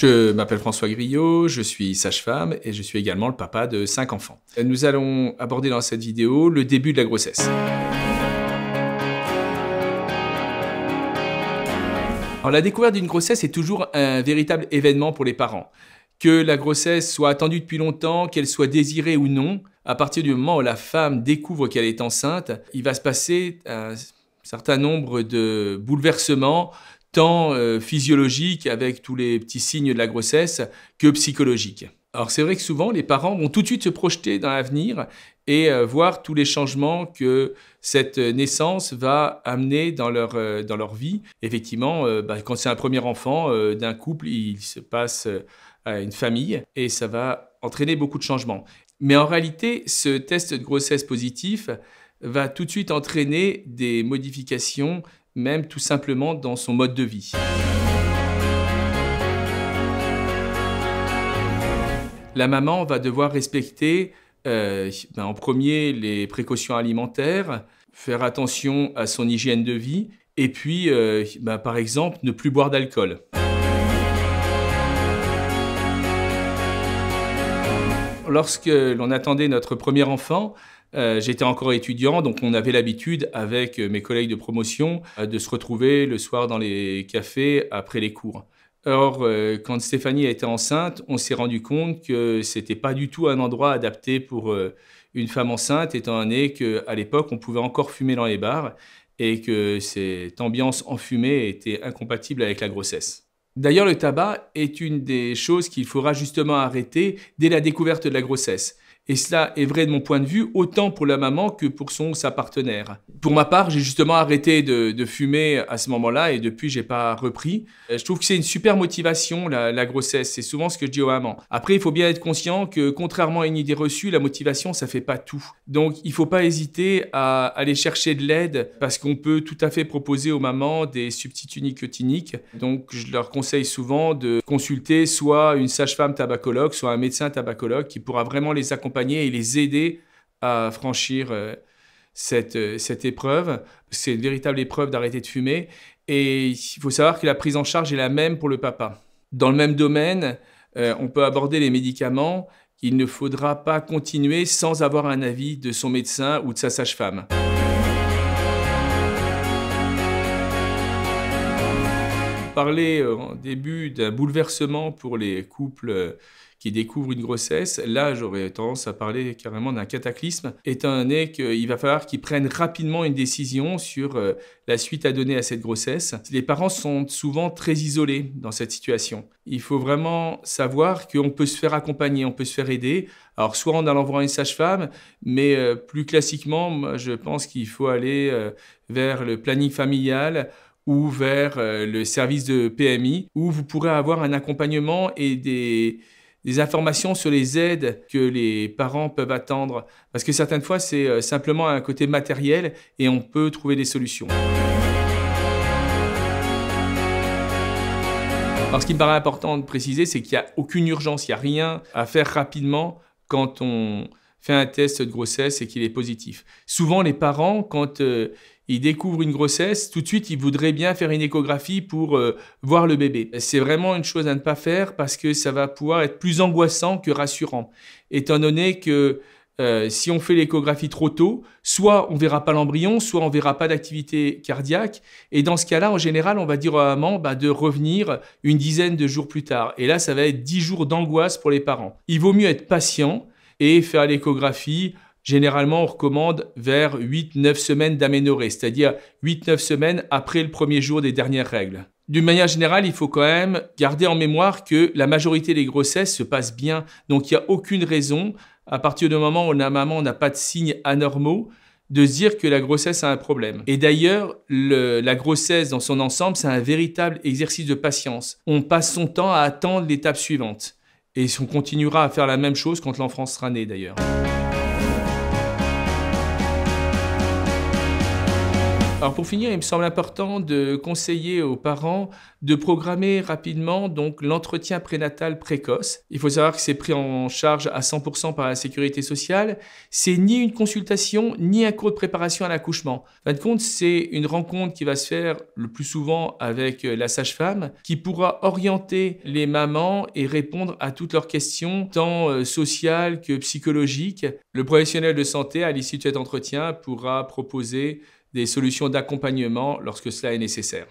Je m'appelle François Griot, je suis sage-femme et je suis également le papa de cinq enfants. Nous allons aborder dans cette vidéo le début de la grossesse. la découverte d'une grossesse est toujours un véritable événement pour les parents. Que la grossesse soit attendue depuis longtemps, qu'elle soit désirée ou non, à partir du moment où la femme découvre qu'elle est enceinte, il va se passer un certain nombre de bouleversements tant euh, physiologique avec tous les petits signes de la grossesse que psychologique. Alors c'est vrai que souvent les parents vont tout de suite se projeter dans l'avenir et euh, voir tous les changements que cette naissance va amener dans leur, euh, dans leur vie. Effectivement, bah, quand c'est un premier enfant d'un couple, il se passe à une famille et ça va entraîner beaucoup de changements. Mais en réalité, ce test de grossesse positif va tout de suite entraîner des modifications même tout simplement dans son mode de vie. La maman va devoir respecter euh, ben, en premier les précautions alimentaires, faire attention à son hygiène de vie et puis euh, ben, par exemple ne plus boire d'alcool. Lorsque l'on attendait notre premier enfant, euh, j'étais encore étudiant, donc on avait l'habitude avec euh, mes collègues de promotion euh, de se retrouver le soir dans les cafés après les cours. Or, quand Stéphanie a été enceinte, on s'est rendu compte que ce n'était pas du tout un endroit adapté pour une femme enceinte, étant donné qu'à l'époque, on pouvait encore fumer dans les bars et que cette ambiance enfumée était incompatible avec la grossesse. D'ailleurs, le tabac est une des choses qu'il faudra justement arrêter dès la découverte de la grossesse. Et cela est vrai de mon point de vue, autant pour la maman que pour son ou sa partenaire. Pour ma part, j'ai justement arrêté de, fumer à ce moment-là et depuis, j'ai pas repris. Euh, je trouve que c'est une super motivation, la, grossesse. C'est souvent ce que je dis aux mamans. Après, il faut bien être conscient que, contrairement à une idée reçue, la motivation, ça fait pas tout. Donc, il faut pas hésiter à aller chercher de l'aide parce qu'on peut tout à fait proposer aux mamans des substituts nicotiniques. Donc, je leur conseille souvent de consulter soit une sage-femme tabacologue, soit un médecin tabacologue qui pourra vraiment les accompagner et les aider à franchir euh, cette, euh, cette épreuve. C'est une véritable épreuve d'arrêter de fumer. Et il faut savoir que la prise en charge est la même pour le papa. Dans le même domaine, euh, on peut aborder les médicaments. Il ne faudra pas continuer sans avoir un avis de son médecin ou de sa sage-femme. Parler en début d'un bouleversement pour les couples qui découvre une grossesse, là j'aurais tendance à parler carrément d'un cataclysme, étant donné qu'il va falloir qu'ils prennent rapidement une décision sur euh, la suite à donner à cette grossesse. Les parents sont souvent très isolés dans cette situation. Il faut vraiment savoir qu'on peut se faire accompagner, on peut se faire aider. Alors soit en allant voir une sage-femme, mais euh, plus classiquement, je pense qu'il faut aller euh, vers le planning familial ou vers le service de PMI, où vous pourrez avoir un accompagnement et des, des informations sur les aides que les parents peuvent attendre, parce que certaines fois c'est euh, simplement un côté matériel et on peut trouver des solutions. Alors ce qui me paraît important de préciser, c'est qu'il n'y a aucune urgence, il n'y a rien à faire rapidement quand on fait un test de grossesse et qu'il est positif. Souvent, les parents, quand euh, ils découvrent une grossesse, tout de suite, ils voudraient bien faire une échographie pour euh, voir le bébé. C'est vraiment une chose à ne pas faire parce que ça va pouvoir être plus angoissant que rassurant, étant donné que euh, si on fait l'échographie trop tôt, soit on verra pas l'embryon, soit on verra pas d'activité cardiaque. Et dans ce cas-là, en général, on va dire à maman bah, de revenir une dizaine de jours plus tard. Et là, ça va être dix jours d'angoisse pour les parents. Il vaut mieux être patient et faire l'échographie. Généralement, on recommande vers 8-9 semaines d'aménorrhée, c'est-à-dire 8-9 semaines après le premier jour des dernières règles. D'une manière générale, il faut quand même garder en mémoire que la majorité des grossesses se passent bien, donc il n'y a aucune raison, à partir du moment où la maman n'a pas de signes anormaux, de se dire que la grossesse a un problème. Et d'ailleurs, la grossesse dans son ensemble, c'est un véritable exercice de patience. On passe son temps à attendre l'étape suivante. Et on continuera à faire la même chose quand l'enfance sera née d'ailleurs. pour finir, il me semble important de conseiller aux parents de programmer rapidement donc l'entretien prénatal précoce. Il faut savoir que c'est pris en charge à 100% par la sécurité sociale. C'est ni une consultation ni un cours de préparation à l'accouchement. En fin de compte, c'est une rencontre qui va se faire le plus souvent avec euh, la sage-femme qui pourra orienter les mamans et répondre à toutes leurs questions tant euh, sociales que psychologiques. Le professionnel de santé à l'issue de cet entretien pourra proposer des solutions d'accompagnement lorsque cela est nécessaire.